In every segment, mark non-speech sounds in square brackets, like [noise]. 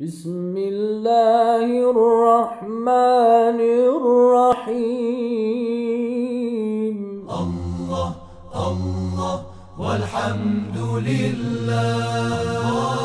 بسم الله الرحمن الرحيم الله الله والحمد لله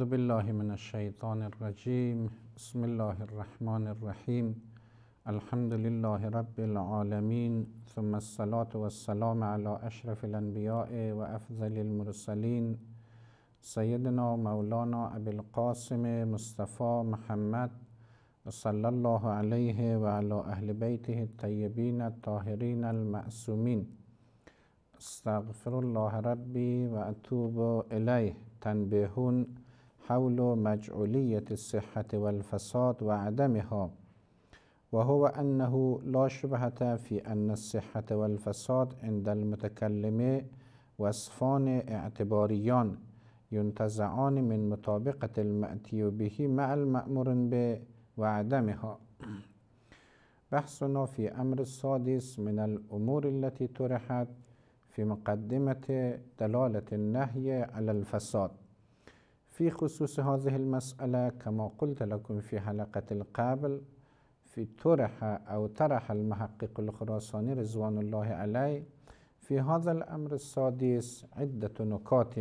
اعوذ بالله من الشیطان الرجیم بسم الله الرحمن الرحیم الحمد لله رب العالمين ثم الصلاة والسلام على اشرف الانبیاء و افضل المرسلین سیدنا مولانا ابی القاسم مصطفی محمد صلی الله علیه و علی اهل بیته الطیبین الطاهرین المعصومین استغفر الله ربی و اتوب الیه تنبیهون حول مجعولية الصحة والفساد وعدمها وهو أنه لا شبهة في أن الصحة والفساد عند المتكلم وصفان اعتباريان ينتزعان من مطابقة المأتي به مع المأمور به وعدمها بحثنا في أمر السادس من الأمور التي طرحت في مقدمة دلالة النهي على الفساد في خصوص هذه المسألة كما قلت لكم في حلقة القابل في طرح أو طرح المحقق الخراساني رضوان الله عليه في هذا الأمر السادس عدة نقاط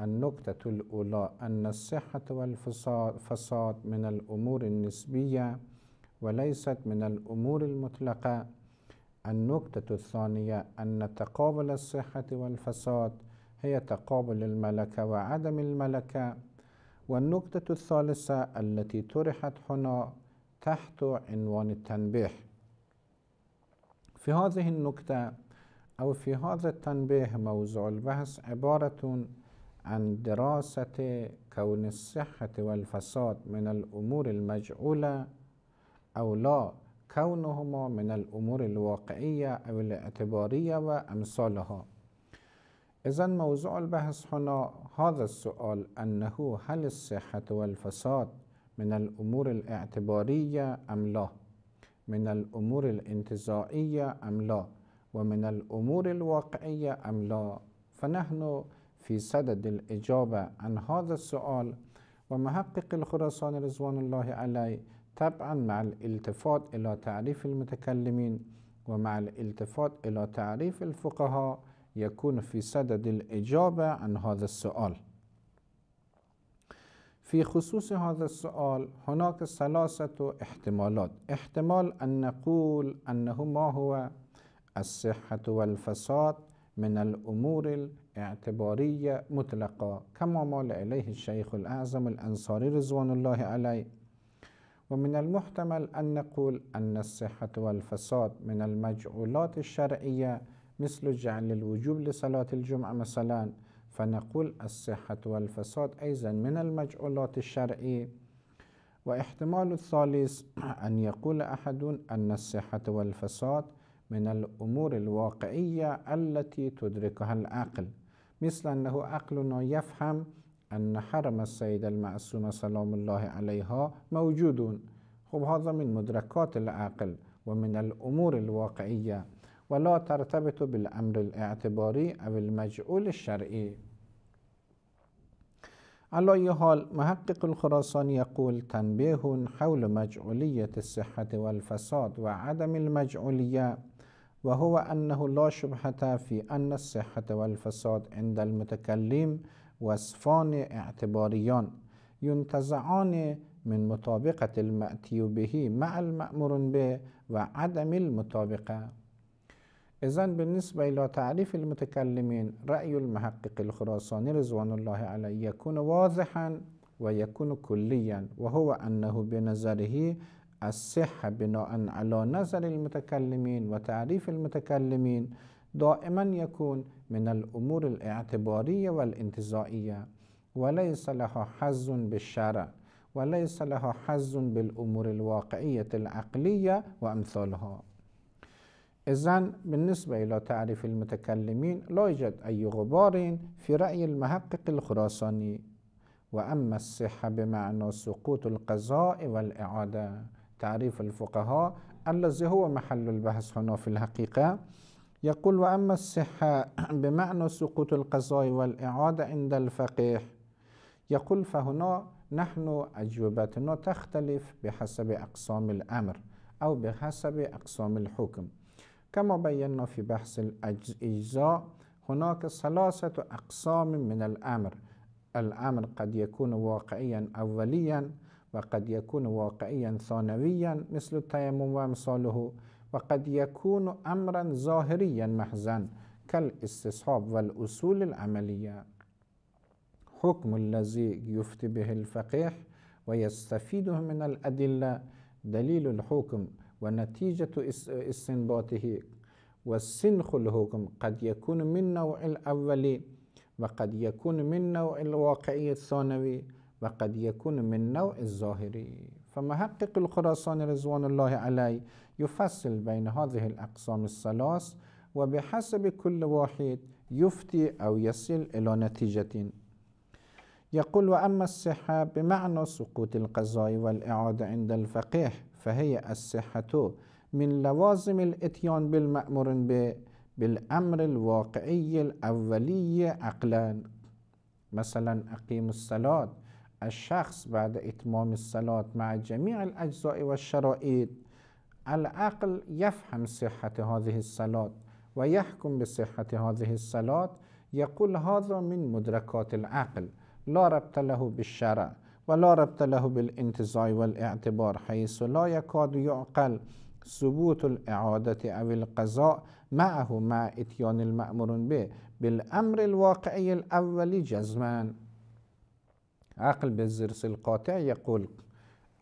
النقطة الأولى أن الصحة والفساد من الأمور النسبية وليست من الأمور المطلقة النقطة الثانية أن تقابل الصحة والفساد هي تقابل الملكة وعدم الملكة والنقطة الثالثة التي طرحت هنا تحت عنوان التنبيه في هذه النكتة أو في هذا التنبيه موضوع البحث عبارة عن دراسة كون الصحة والفساد من الأمور المجعولة أو لا كونهما من الأمور الواقعية أو الاعتبارية وأمثالها إذا موضوع البحث هنا هذا السؤال أنه هل الصحة والفساد من الأمور الاعتبارية أم لا؟ من الأمور الانتزاعية أم لا؟ ومن الأمور الواقعية أم لا؟ فنحن في صدد الإجابة عن هذا السؤال ومحقق الخراسان رضوان الله عليه طبعا مع الالتفات إلى تعريف المتكلمين ومع الالتفات إلى تعريف الفقهاء يكون في صدد الإجابة عن هذا السؤال في خصوص هذا السؤال هناك ثلاثة احتمالات احتمال أن نقول أنه ما هو الصحة والفساد من الأمور الاعتبارية مطلقة كما مال إليه الشيخ الأعظم الأنصاري رضوان الله عليه ومن المحتمل أن نقول أن الصحة والفساد من المجعولات الشرعية مثل جعل الوجوب لصلاة الجمعة مثلا فنقول الصحة والفساد أيضا من المجعولات الشرعية واحتمال الثالث [clears throat] أن يقول أحد أن الصحة والفساد من الأمور الواقعية التي تدركها العقل مثل أنه عقلنا يفهم أن حرم السيدة المعصومة سلام الله عليها موجود خب هذا من مدركات العقل ومن الأمور الواقعية ولا ترتبط بالأمر الاعتباري أو المجعول الشرعي على أي حال محقق الخراسان يقول تنبيه حول مجعولية الصحة والفساد وعدم المجعولية وهو أنه لا شبهة في أن الصحة والفساد عند المتكلم وصفان اعتباريان ينتزعان من مطابقة المأتي به مع المأمور به وعدم المطابقة إذا بالنسبة إلى تعريف المتكلمين رأي المحقق الخراساني رضوان الله عليه يكون واضحا ويكون كليا وهو أنه بنظره الصحة بناء على نظر المتكلمين وتعريف المتكلمين دائما يكون من الأمور الاعتبارية والانتزاعية وليس لها حظ بالشرع وليس لها حظ بالأمور الواقعية العقلية وأمثالها إذا بالنسبة إلى تعريف المتكلمين لا يوجد أي غبار في رأي المحقق الخراساني وأما الصحة بمعنى سقوط القضاء والإعادة تعريف الفقهاء الذي هو محل البحث هنا في الحقيقة يقول وأما الصحة [clears throat] بمعنى سقوط القضاء والإعادة عند الفقيه يقول فهنا نحن أجوبتنا تختلف بحسب أقسام الأمر أو بحسب أقسام الحكم كما بينا في بحث الأجزاء هناك ثلاثة أقسام من الأمر الأمر قد يكون واقعيا أوليا وقد يكون واقعيا ثانويا مثل التيمم وأمثاله وقد يكون أمرا ظاهريا محزا كالاستصحاب والأصول العملية حكم الذي يفتي به الفقيه ويستفيده من الأدلة دليل الحكم ونتيجة استنباطه والسنخ الحكم قد يكون من نوع الأولي وقد يكون من نوع الواقعي الثانوي وقد يكون من نوع الظاهري فمحقق الخراسان رضوان الله عليه يفصل بين هذه الأقسام الثلاث وبحسب كل واحد يفتي أو يصل إلى نتيجة يقول وأما الصحة بمعنى سقوط القضاء والإعادة عند الفقيه فهي الصحة من لوازم الإتيان بالمأمور به بالأمر الواقعي الأولي عقلا مثلا أقيم الصلاة الشخص بعد إتمام الصلاة مع جميع الأجزاء والشرائط العقل يفهم صحة هذه الصلاة ويحكم بصحة هذه الصلاة يقول هذا من مدركات العقل لا ربط له بالشرع ولا ربط له بالانتزاع والاعتبار حيث لا يكاد يعقل ثبوت الإعادة أو القضاء معه مع إتيان المأمور به بالأمر الواقعي الأول جزما عقل بالزرس القاطع يقول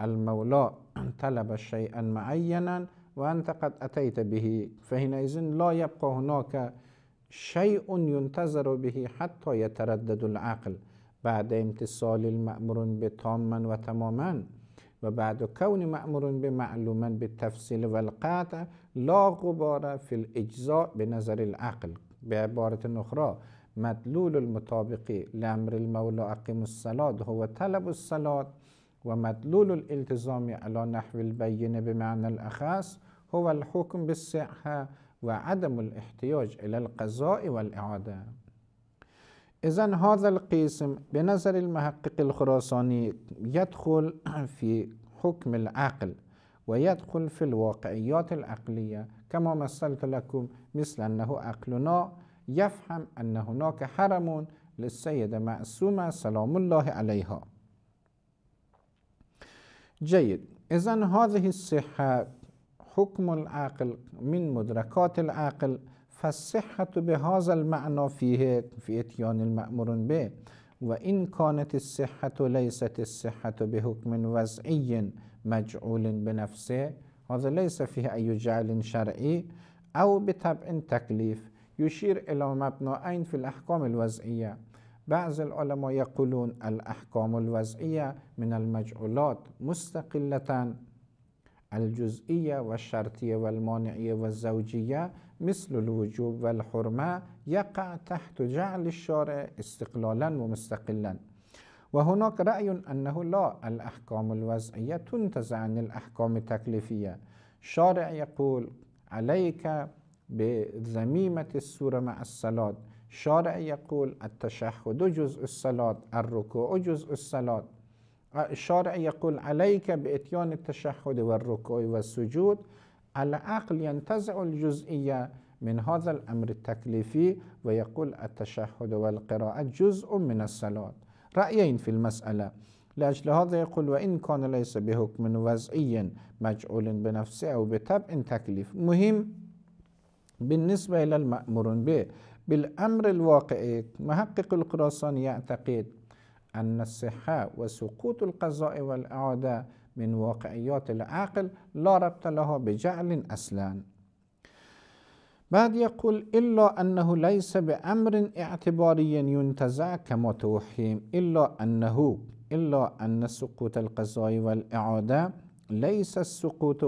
المولى طلب شيئا معينا وأنت قد أتيت به فحينئذ لا يبقى هناك شيء ينتظر به حتى يتردد العقل بعد امتصال المأمور بتاما وتماما وبعد كون مأمور بمعلوما بالتفصيل والقطع لا غبار في الإجزاء بنظر العقل بعبارة أخرى مدلول المطابق لأمر المولى أقيم الصلاة هو طلب الصلاة ومدلول الالتزام على نحو البينه بمعنى الأخص هو الحكم بالصحة وعدم الاحتياج إلى القضاء والإعادة إذا هذا القسم بنظر المحقق الخراساني يدخل [clears throat] في حكم العقل ويدخل في الواقعيات العقلية كما مثلت لكم مثل أنه عقلنا يفهم أن هناك حرم للسيدة معصومة سلام الله عليها جيد إذا هذه الصحة حكم العقل من مدركات العقل فالصحة بهذا المعنى فيه في إتيان يعني المأمور به وإن كانت الصحة ليست الصحة بحكم وزعي مجعول بنفسه هذا ليس فيه أي جعل شرعي أو بتبع تكليف يشير إلى مبنوعين في الأحكام الوزعية بعض العلماء يقولون الأحكام الوزعية من المجعولات مستقلة الجزئية والشرطية والمانعية والزوجية مثل الوجوب والحرمة يقع تحت جعل الشارع استقلالا ومستقلا وهناك رأي أنه لا الأحكام الوضعية تنتزع عن الأحكام التكليفية شارع يقول عليك بذميمة السورة مع الصلاة شارع يقول التشهد جزء الصلاة الركوع جزء الصلاة الشارع يقول عليك بإتيان التشهد والركوع والسجود العقل ينتزع الجزئية من هذا الأمر التكليفي ويقول التشهد والقراءة جزء من الصلاة رأيين في المسألة لأجل هذا يقول وإن كان ليس بحكم وزعي مجعول بنفسه أو بتبع تكليف مهم بالنسبة إلى المأمور به بالأمر الواقعي محقق القراصان يعتقد أن الصحة وسقوط القضاء والإعادة من واقعيات العقل لا ربط لها بجعل أصلا بعد يقول إلا أنه ليس بأمر اعتباري ينتزع كما توحيم إلا أنه إلا أن سقوط القضاء والإعادة ليس السقوط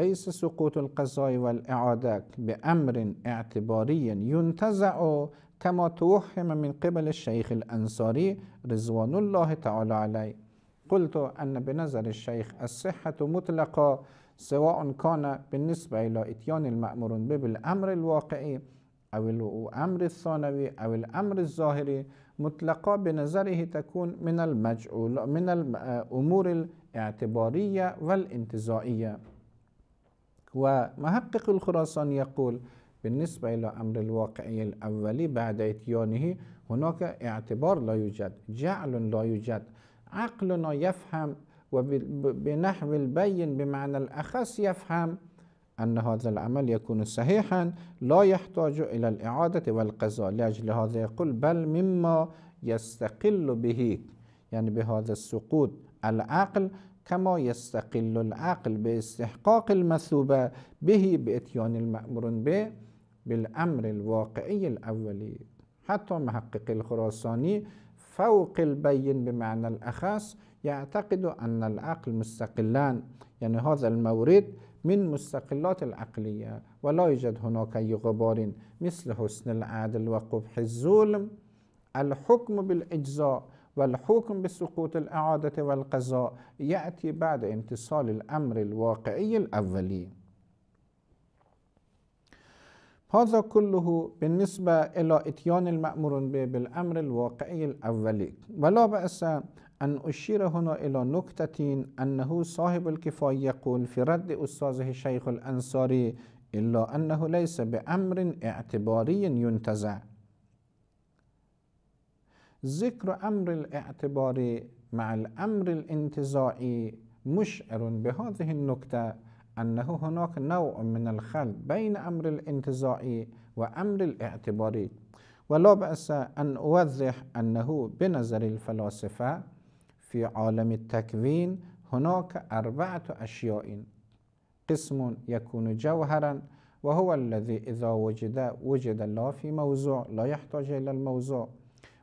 ليس سقوط القضاء والإعادة بأمر اعتباري ينتزع كما توهم من قبل الشيخ الأنصاري رضوان الله تعالى عليه قلت أن بنظر الشيخ الصحة مطلقة سواء كان بالنسبة إلى إتيان المأمورون به بالأمر الواقعي أو الأمر الثانوي أو الأمر الظاهري مطلقة بنظره تكون من المجعول من الأمور الاعتبارية والانتزاعية ومحقق الخراسان يقول بالنسبة إلى أمر الواقعي الأولي بعد إتيانه هناك اعتبار لا يوجد جعل لا يوجد عقلنا يفهم وبنحو البين بمعنى الأخص يفهم أن هذا العمل يكون صحيحا لا يحتاج إلى الإعادة والقضاء لأجل هذا يقول بل مما يستقل به يعني بهذا السقوط العقل كما يستقل العقل باستحقاق المثوبة به بإتيان المأمور به بالأمر الواقعي الأولي حتى محقق الخراساني فوق البين بمعنى الأخص يعتقد أن العقل مستقلان يعني هذا المورد من مستقلات العقلية ولا يوجد هناك أي غبار مثل حسن العدل وقبح الظلم الحكم بالإجزاء والحكم بسقوط الإعادة والقضاء يأتي بعد امتصال الأمر الواقعي الأولي هذا كله بالنسبة إلى إتيان المأمور به بالأمر الواقعي الأولي ولا بأس أن أشير هنا إلى نكتة أنه صاحب الكفاية يقول في رد أستاذه شيخ الأنصاري إلا أنه ليس بأمر اعتباري ينتزع ذكر أمر الاعتبار مع الأمر الانتزاعي مشعر بهذه النكته أنه هناك نوع من الخلط بين أمر الانتزاعي وأمر الاعتباري ولا بأس أن أوضح أنه بنظر الفلاسفة في عالم التكوين هناك أربعة أشياء قسم يكون جوهرا وهو الذي إذا وجد وجد لا في موضوع لا يحتاج إلى الموضوع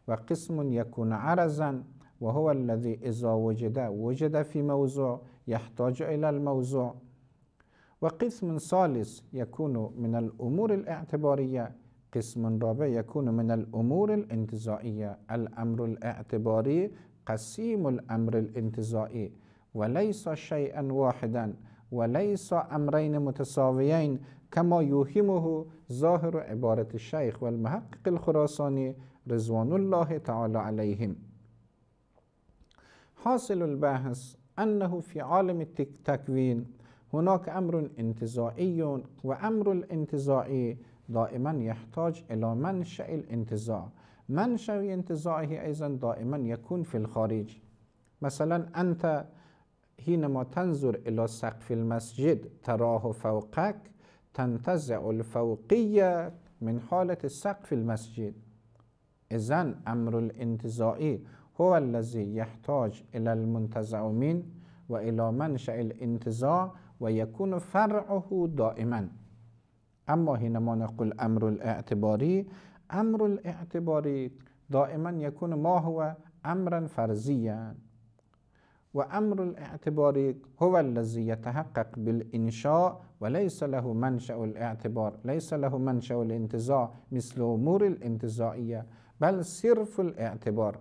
وقسم يكون عرزا وهو الذي إذا وجد وجد في موضوع يحتاج إلى الموضوع وقسم ثالث يكون من الأمور الاعتبارية قسم رابع يكون من الأمور الانتزائية الأمر الاعتباري قسيم الأمر الانتزائي وليس شيئا واحدا وليس أمرين متساويين كما يوهمه ظاهر عبارة الشيخ والمحقق الخراساني رضوان الله تعالى عليهم حاصل البحث أنه في عالم التكوين هناك أمر انتزاعي وأمر الانتزاعي دائما يحتاج إلى منشأ الانتزاع منشأ انتزاعه أيضا دائما يكون في الخارج مثلا أنت حينما تنظر إلى سقف المسجد تراه فوقك تنتزع الفوقية من حالة سقف المسجد إذا أمر الانتزاعي هو الذي يحتاج إلى المنتزع من وإلى منشأ الانتزاع ويكون فرعه دائما أما حينما نقول أمر الاعتباری أمر الاعتباری دائما يكون ما هو أمرا فرزيا وأمر الاعتباری هو الذي يتحقق بالإنشاء وليس له منشأ الاعتبار ليس له منشأ الانتزاع مثل أمور الانتزاعیه بل صرف الاعتبار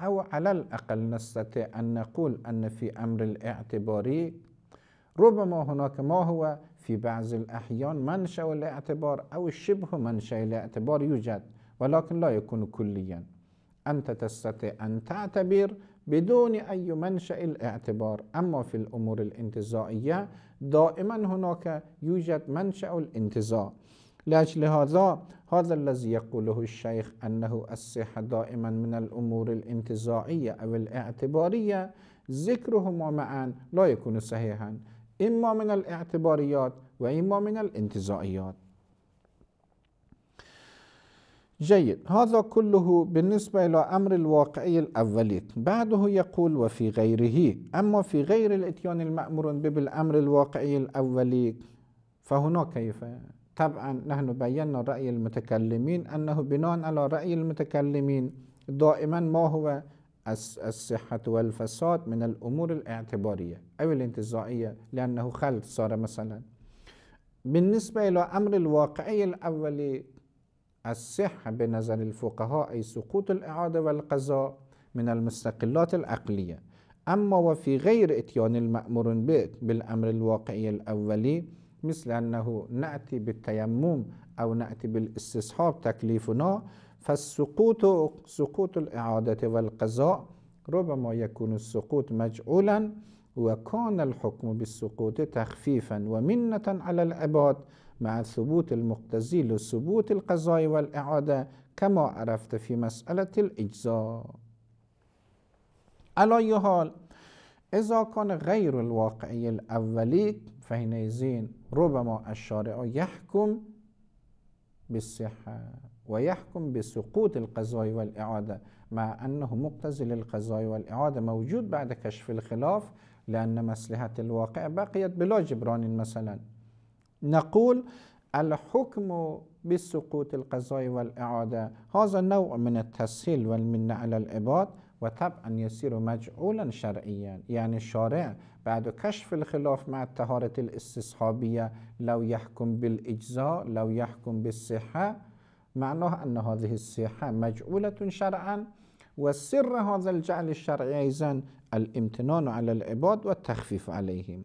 أو على الأقل نستطيع أن نقول أن في أمر الاعتباری ربما هناك ما هو في بعض الأحيان منشأ الاعتبار أو شبه منشأ الاعتبار يوجد ولكن لا يكون كليا أنت تستطيع أن تعتبر بدون أي منشأ الاعتبار أما في الأمور الانتزاعية دائما هناك يوجد منشأ الانتزاع لأجل هذا هذا الذي يقوله الشيخ أنه الصحة دائما من الأمور الانتزاعية أو الاعتبارية ذكرهما معا لا يكون صحيحا إما من الاعتباريات وإما من الانتزاعيات جيد هذا كله بالنسبة إلى أمر الواقعي الأولي بعده يقول وفي غيره أما في غير الإتيان المأمور به بالأمر الواقعي الأولي فهنا كيف طبعا نحن بينا رأي المتكلمين أنه بناء على رأي المتكلمين دائما ما هو الصحة والفساد من الأمور الاعتبارية أو الانتزاعية لأنه خلط صار مثلا بالنسبة إلى أمر الواقعي الأولي الصحة بنظر الفقهاء أي سقوط الإعادة والقضاء من المستقلات العقلية أما وفي غير إتيان المأمور به بالأمر الواقعي الأولي مثل أنه نأتي بالتيمم أو نأتي بالاستصحاب تكليفنا فالسقوط سقوط الإعادة والقضاء ربما يكون السقوط مجعولا وكان الحكم بالسقوط تخفيفا ومنة على العباد مع ثبوت المقتزي لثبوت القضاء والإعادة كما عرفت في مسألة الإجزاء على أي حال إذا كان غير الواقعي الأولي يزين ربما الشارع يحكم بالصحة ويحكم بسقوط القضاء والإعادة مع أنه مقتضي للقضاء والإعادة موجود بعد كشف الخلاف لأن مصلحة الواقع بقيت بلا جبران مثلا نقول الحكم بسقوط القضاء والإعادة هذا نوع من التسهيل والمنة على العباد وطبعا يصير مجعولا شرعيا يعني الشارع بعد كشف الخلاف مع الطهارة الاستصحابية لو يحكم بالإجزاء لو يحكم بالصحة معناه أن هذه الصيحة مجعولة شرعا وسر هذا الجعل الشرعي أيضا الامتنان على العباد والتخفيف عليهم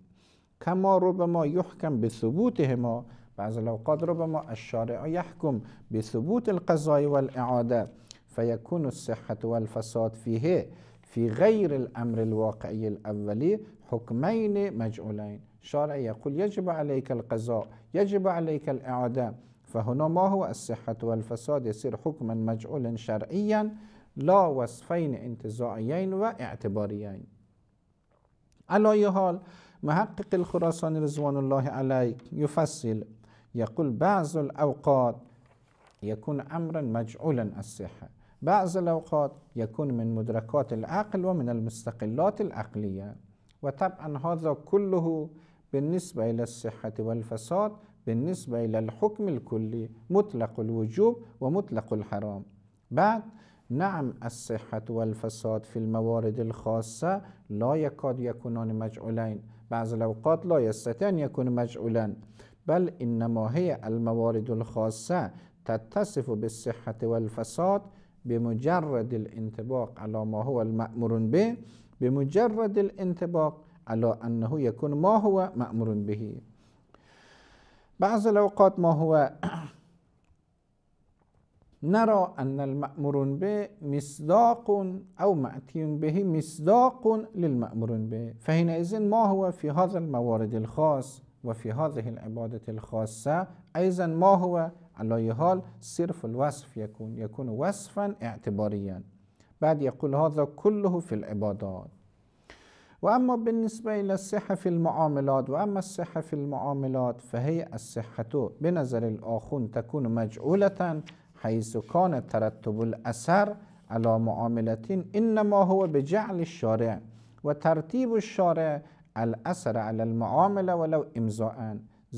كما ربما يحكم بثبوتهما بعض الأوقات ربما الشارع يحكم بثبوت القضاء والإعادة فيكون الصحة والفساد فيه في غير الأمر الواقعي الأولي حكمين مجعولين شارع يقول يجب عليك القضاء يجب عليك الإعادة فهنا ما هو الصحة والفساد يصير حكما مجعولا شرعيا لا وصفين انتزاعيين واعتباريين على أي حال محقق الخراساني رضوان الله عليه يفصل يقول بعض الأوقات يكون أمرا مجعولا الصحة بعض الأوقات يكون من مدركات العقل ومن المستقلات العقلية وطبعا هذا كله بالنسبة إلى الصحة والفساد بالنسبة إلى الحكم الكلي مطلق الوجوب ومطلق الحرام بعد نعم الصحة والفساد في الموارد الخاصة لا يكاد يكونان مجعولين بعض الأوقات لا يستطيع أن يكون مجعولا بل إنما هي الموارد الخاصة تتصف بالصحة والفساد بمجرد الانطباق على ما هو المأمور به بمجرد الانطباق على أنه يكون ما هو مأمور به بعض الأوقات ما هو [clears throat] نرى أن المأمور به مصداق أو مأتي به مصداق للمأمور به فحينئذ ما هو في هذا الموارد الخاص وفي هذه العبادة الخاصة أيضا ما هو على حال صرف الوصف يكون يكون وصفا اعتباريا بعد يقول هذا كله في العبادات وأما بالنسبة إلى الصحة في المعاملات وأما الصحة في المعاملات فهي الصحة بنظر الآخون تكون مجعولة حيث كان ترتب الأثر على معاملة إنما هو بجعل الشارع وترتيب الشارع الأثر على المعاملة ولو إمزاء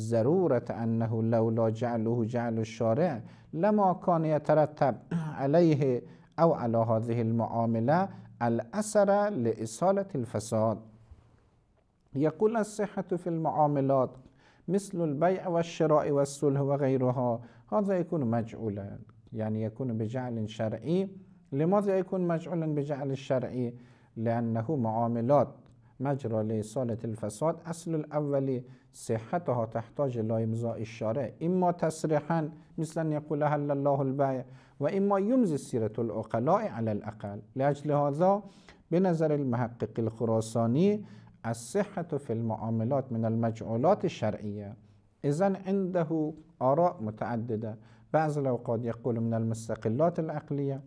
ضرورة أنه لولا جعله جعل الشارع لما كان يترتب عليه أو على هذه المعاملة الأثر لإصالة الفساد يقول الصحة في المعاملات مثل البيع والشراء والصلح وغيرها هذا يكون مجعولا يعني يكون بجعل شرعي لماذا يكون مجعولا بجعل الشرعي لأنه معاملات مجرى لإصالة الفساد أصل الأولي صحتها تحتاج إلى إمضاء الشارع إما تصريحا مثل أن يقول هل الله البيع وإما يمزي سيرة العقلاء على الأقل لأجل هذا بنظر المحقق الخراساني الصحة في المعاملات من المجعولات الشرعية إذا عنده آراء متعددة بعض الأوقات يقول من المستقلات العقلية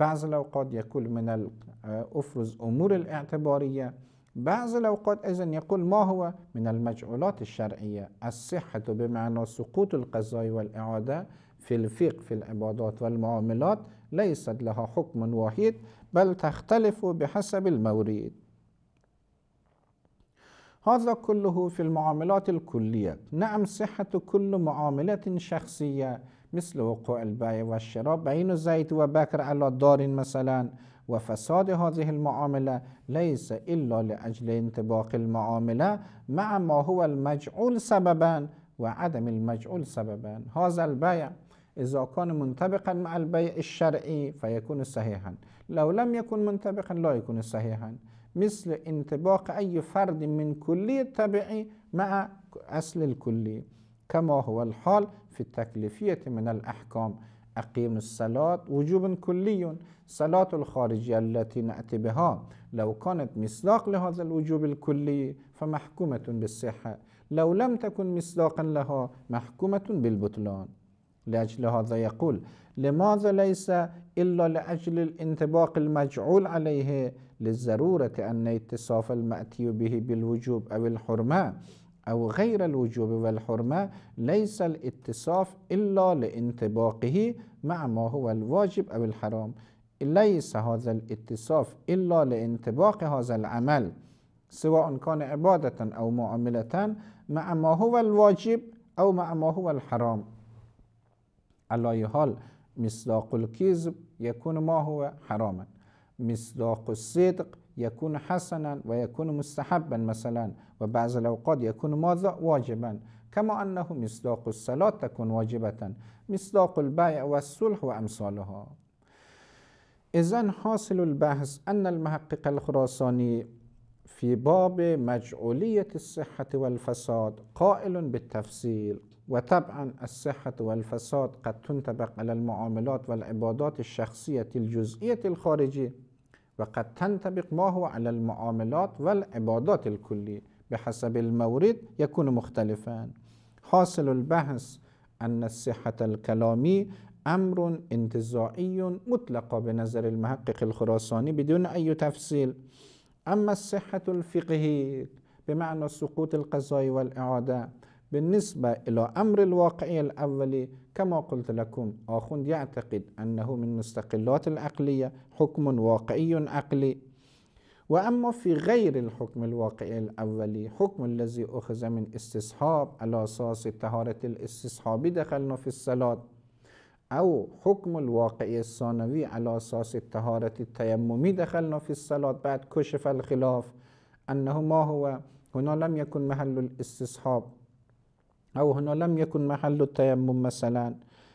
بعض الأوقات يقول من آه، أفرز أمور الاعتبارية بعض الأوقات إذا يقول ما هو من المجعولات الشرعية الصحة بمعنى سقوط القضاء والإعادة في الفقه في العبادات والمعاملات ليست لها حكم واحد بل تختلف بحسب المورد هذا كله في المعاملات الكلية نعم صحة كل معاملة شخصية مثل وقوع البيع والشراء بين زيد وبكر على دار مثلا وفساد هذه المعاملة ليس إلا لأجل انطباق المعاملة مع ما هو المجعول سببا وعدم المجعول سببا هذا البيع إذا كان منطبقا مع البيع الشرعي فيكون صحيحا لو لم يكن منطبقا لا يكون صحيحا مثل انطباق أي فرد من كلية تبعي مع أصل الكلي كما هو الحال في التكليفية من الأحكام أقيم الصلاة وجوب كلي صلاة الخارجية التي نأتي بها لو كانت مصداق لهذا الوجوب الكلي فمحكومة بالصحة لو لم تكن مصداقا لها محكومة بالبطلان لأجل هذا يقول لماذا ليس إلا لأجل الانطباق المجعول عليه للضرورة أن اتصاف المأتي به بالوجوب أو الحرمة أو غير الوجوب والحرمة ليس الاتصاف إلا لانطباقه مع ما هو الواجب أو الحرام ليس هذا الاتصاف إلا لانطباق هذا العمل سواء كان عبادة أو معاملة مع ما هو الواجب أو مع ما هو الحرام على أي حال مصداق الكذب يكون ما هو حراما مصداق الصدق يكون حسنا ويكون مستحبا مثلا وبعض الأوقات يكون ماذا واجبا كما أنه مصداق الصلاة تكون واجبة مصداق البيع والصلح وأمثالها إذا حاصل البحث أن المحقق الخراساني في باب مجعولية الصحة والفساد قائل بالتفصيل وطبعا الصحة والفساد قد تنطبق على المعاملات والعبادات الشخصية الجزئية الخارجية وقد تنطبق ما هو على المعاملات والعبادات الكلية بحسب المورد يكون مختلفا حاصل البحث أن الصحة الكلامي أمر انتزاعي مطلق بنظر المحقق الخراساني بدون أي تفصيل أما الصحة الفقهية بمعنى سقوط القضاء والإعادة بالنسبة إلى أمر الواقعية الأولي كما قلت لكم آخوند يعتقد أنه من مستقلات العقلية حكم واقعي عقلي وأما في غير الحكم الواقعي الأولي حكم الذي أخذ من استصحاب على أساس طهارة الاستصحاب دخلنا في الصلاة أو حكم الواقعي الثانوي على أساس طهارة التيممي دخلنا في الصلاة بعد كشف الخلاف أنه ما هو هنا لم يكن محل الاستصحاب أو هنا لم يكن محل التيمم مثلا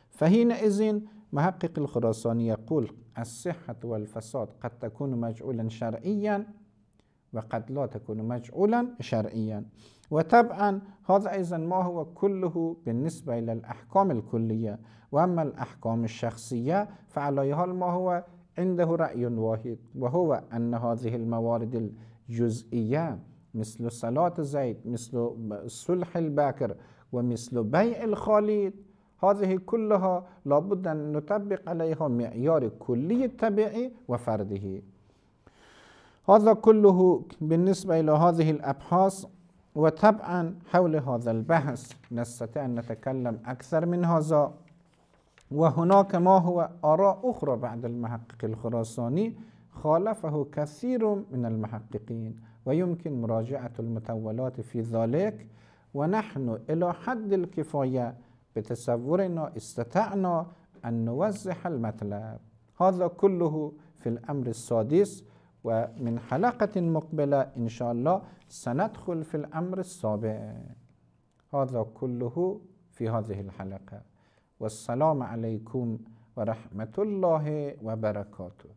فحينئذ محقق الخراساني يقول الصحة والفساد قد تكون مجعولا شرعيا وقد لا تكون مجعولا شرعيا وطبعا هذا أيضا ما هو كله بالنسبة إلى الأحكام الكلية وأما الأحكام الشخصية فعلى حال ما هو عنده رأي واحد وهو أن هذه الموارد الجزئية مثل صلاة زيد مثل صلح الباكر ومثل بيع الخليط هذه كلها لابد أن نطبق عليها معيار كلي الطبيعي وفرده هذا كله بالنسبة إلى هذه الأبحاث وطبعا حول هذا البحث نستطيع أن نتكلم أكثر من هذا وهناك ما هو آراء أخرى بعد المحقق الخراساني خالفه كثير من المحققين ويمكن مراجعة المتولات في ذلك ونحن إلى حد الكفاية بتصورنا استطعنا أن نوضح المطلب هذا كله في الأمر السادس ومن حلقة مقبلة إن شاء الله سندخل في الأمر السابع هذا كله في هذه الحلقة والسلام عليكم ورحمة الله وبركاته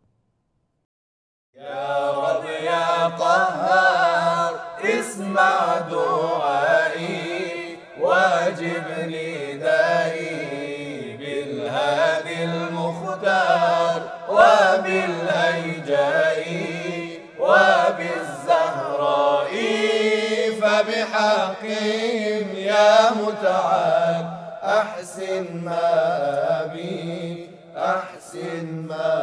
يا رب يا قهار اسمع دعاء وبالهيجاء وبالزهراء فبحقهم يا متعال أحسن ما أبي أحسن ما